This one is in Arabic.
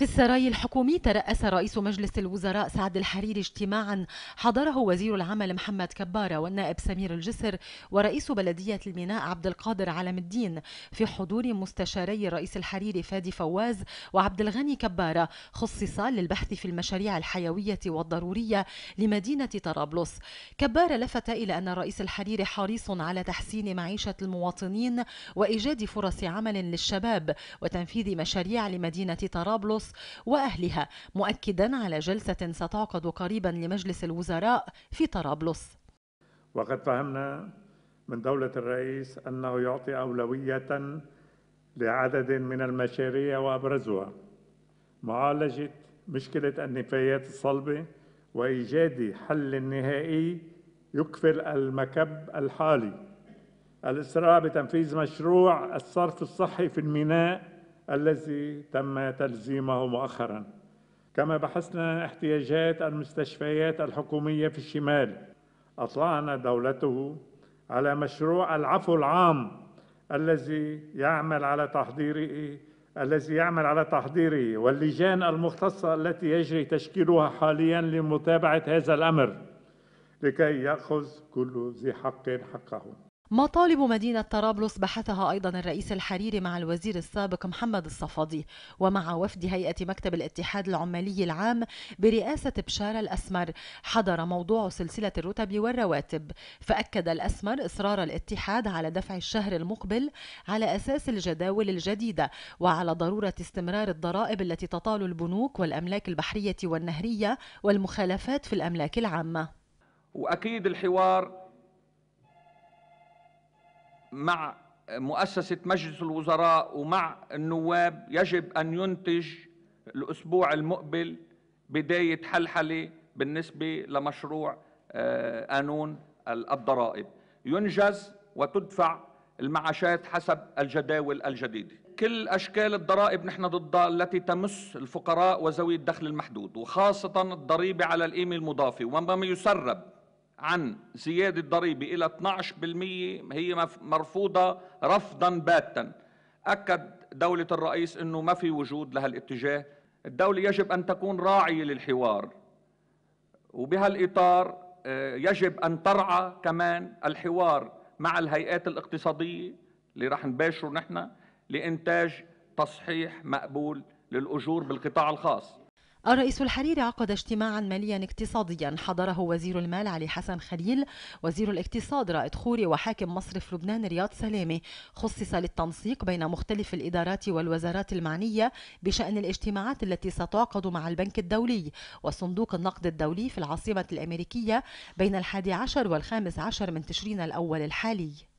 في السراي الحكومي ترأس رئيس مجلس الوزراء سعد الحريري اجتماعا حضره وزير العمل محمد كبارة والنائب سمير الجسر ورئيس بلدية الميناء عبد القادر علم الدين في حضور مستشاري الرئيس الحريري فادي فواز وعبد الغني كبارة خصصا للبحث في المشاريع الحيوية والضرورية لمدينة طرابلس كبارة لفت إلى أن الرئيس الحريري حريص على تحسين معيشة المواطنين وإيجاد فرص عمل للشباب وتنفيذ مشاريع لمدينة طرابلس مصر وأهلها مؤكدا على جلسة ستعقد قريبا لمجلس الوزراء في طرابلس وقد فهمنا من دولة الرئيس أنه يعطي أولوية لعدد من المشاريع وأبرزها معالجة مشكلة النفايات الصلبة وإيجاد حل نهائي يكفل المكب الحالي الإسراع بتنفيذ مشروع الصرف الصحي في الميناء الذي تم تلزيمه مؤخرا كما بحثنا احتياجات المستشفيات الحكومية في الشمال أطلعنا دولته على مشروع العفو العام الذي يعمل على تحضيره الذي يعمل على تحضيره واللجان المختصة التي يجري تشكيلها حاليا لمتابعة هذا الأمر لكي يأخذ كل ذي حق حقه مطالب مدينة طرابلس بحثها أيضا الرئيس الحريري مع الوزير السابق محمد الصفدي ومع وفد هيئة مكتب الاتحاد العمالي العام برئاسة بشارة الأسمر حضر موضوع سلسلة الرتب والرواتب فأكد الأسمر إصرار الاتحاد على دفع الشهر المقبل على أساس الجداول الجديدة وعلى ضرورة استمرار الضرائب التي تطال البنوك والأملاك البحرية والنهرية والمخالفات في الأملاك العامة وأكيد الحوار مع مؤسسة مجلس الوزراء ومع النواب يجب أن ينتج الأسبوع المقبل بداية حلحلة بالنسبة لمشروع آه، قانون الضرائب ينجز وتدفع المعاشات حسب الجداول الجديدة كل أشكال الضرائب نحن ضدها التي تمس الفقراء وذوي الدخل المحدود وخاصة الضريبة على القيمة المضافة وما يسرب عن زيادة ضريبة إلى 12% هي مرفوضة رفضا باتا أكد دولة الرئيس أنه ما في وجود لهالاتجاه الدولة يجب أن تكون راعية للحوار وبهالإطار آه، يجب أن ترعى كمان الحوار مع الهيئات الاقتصادية اللي رح نباشره نحن لإنتاج تصحيح مقبول للأجور بالقطاع الخاص الرئيس الحريري عقد اجتماعا ماليا اقتصاديا حضره وزير المال علي حسن خليل وزير الاقتصاد رائد خوري وحاكم مصرف لبنان رياض سلامه خصص للتنسيق بين مختلف الادارات والوزارات المعنيه بشان الاجتماعات التي ستعقد مع البنك الدولي وصندوق النقد الدولي في العاصمه الامريكيه بين الحادي عشر والخامس عشر من تشرين الاول الحالي